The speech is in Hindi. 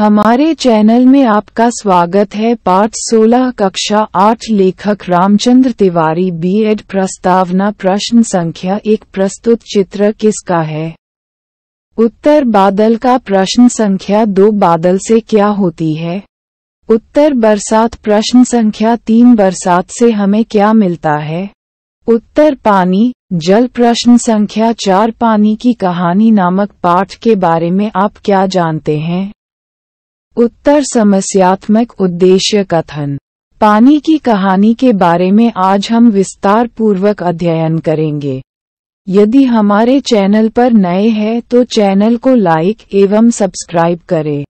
हमारे चैनल में आपका स्वागत है पाठ 16 कक्षा 8 लेखक रामचंद्र तिवारी बीएड प्रस्तावना प्रश्न संख्या एक प्रस्तुत चित्र किसका है उत्तर बादल का प्रश्न संख्या दो बादल से क्या होती है उत्तर बरसात प्रश्न संख्या तीन बरसात से हमें क्या मिलता है उत्तर पानी जल प्रश्न संख्या चार पानी की कहानी नामक पाठ के बारे में आप क्या जानते हैं उत्तर समस्यात्मक उद्देश्य कथन पानी की कहानी के बारे में आज हम विस्तार पूर्वक अध्ययन करेंगे यदि हमारे चैनल पर नए हैं तो चैनल को लाइक एवं सब्सक्राइब करें